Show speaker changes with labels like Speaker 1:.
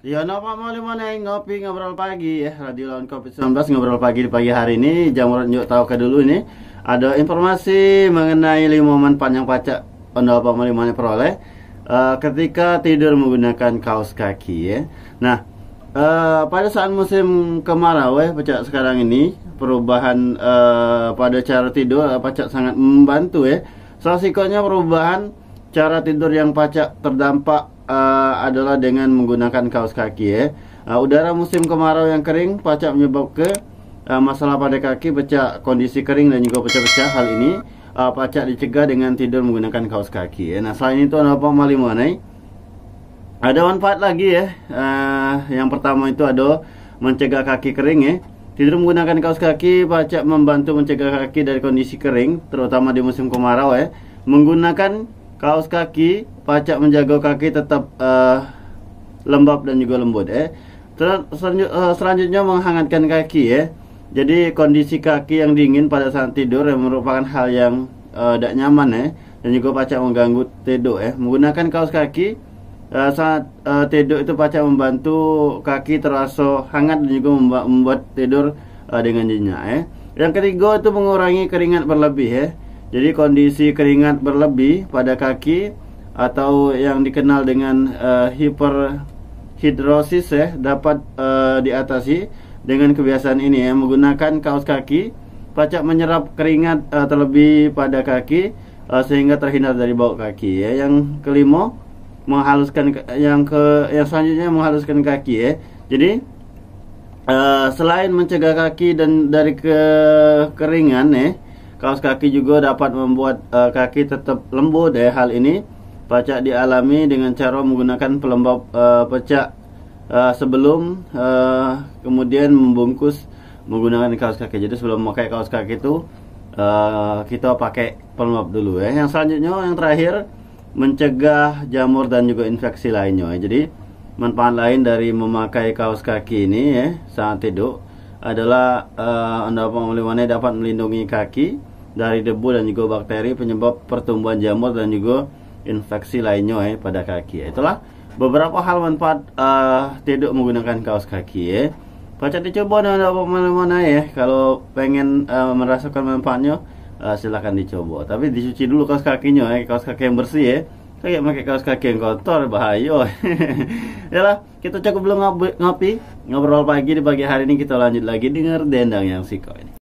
Speaker 1: Ya, napa Mali mana yang ngopi ngobrol pagi ya Radio Lawan Covid 19 ngobrol pagi di pagi hari ini jam yuk tahu ke dulu ini ada informasi mengenai lima momen panjang pacak onda apa mana peroleh uh, ketika tidur menggunakan kaos kaki ya. Nah uh, pada saat musim kemarau ya pacak sekarang ini perubahan uh, pada cara tidur pacak sangat membantu ya. Salah perubahan cara tidur yang pacak terdampak uh, adalah dengan menggunakan kaos kaki ya. Uh, udara musim kemarau yang kering pacak menyebabkan uh, eh, masalah pada kaki, pecah kondisi kering dan juga pecah-pecah. Hal ini uh, pacak dicegah dengan tidur menggunakan kaos kaki ya. Nah, selain itu ada apa mali mengenai? Ada manfaat lagi ya. Uh, yang pertama itu ada mencegah kaki kering ya. Tidur menggunakan kaos kaki pacak membantu mencegah kaki dari kondisi kering, terutama di musim kemarau ya. Menggunakan kaos kaki pacak menjaga kaki tetap uh, lembab dan juga lembut eh. eh selanjutnya menghangatkan kaki ya. Jadi kondisi kaki yang dingin pada saat tidur yang merupakan hal yang uh, tidak nyaman ya dan juga pacak mengganggu tidur ya. Eh. Menggunakan kaos kaki uh, saat uh, tidur itu pacak membantu kaki terasa hangat dan juga membuat, tidur uh, dengan nyenyak ya. Eh. Yang ketiga itu mengurangi keringat berlebih ya. Jadi kondisi keringat berlebih pada kaki atau yang dikenal dengan uh, hiperhidrosis ya dapat uh, diatasi dengan kebiasaan ini ya menggunakan kaos kaki pajak menyerap keringat uh, terlebih pada kaki uh, sehingga terhindar dari bau kaki ya yang kelima menghaluskan yang ke yang selanjutnya menghaluskan kaki ya jadi uh, selain mencegah kaki dan dari kekeringan ya kaos kaki juga dapat membuat uh, kaki tetap lembut ya hal ini Pacak dialami dengan cara menggunakan pelembab uh, eh, pecak uh, eh, sebelum uh, kemudian membungkus menggunakan kaos kaki. Jadi sebelum memakai kaos kaki itu uh, kita pakai pelembab dulu ya. Yang selanjutnya yang terakhir mencegah jamur dan juga infeksi lainnya. Ya. Jadi manfaat lain dari memakai kaos kaki ini ya saat tidur adalah uh, anda pemeliharaan dapat melindungi kaki dari debu dan juga bakteri penyebab pertumbuhan jamur dan juga infeksi lainnya eh, pada kaki. Itulah beberapa hal manfaat uh, eh, tidur menggunakan kaos kaki ya. Baca dicoba dan ada mana-mana ya. Kalau pengen uh, merasakan manfaatnya uh, silahkan dicoba. Tapi dicuci dulu kaos kakinya ya, kaos kaki yang bersih ya. Kayak pakai kaos kaki yang kotor bahaya. Yalah, kita cukup belum ngopi, ngobrol pagi di pagi hari ini kita lanjut lagi dengar dendang yang siko ini.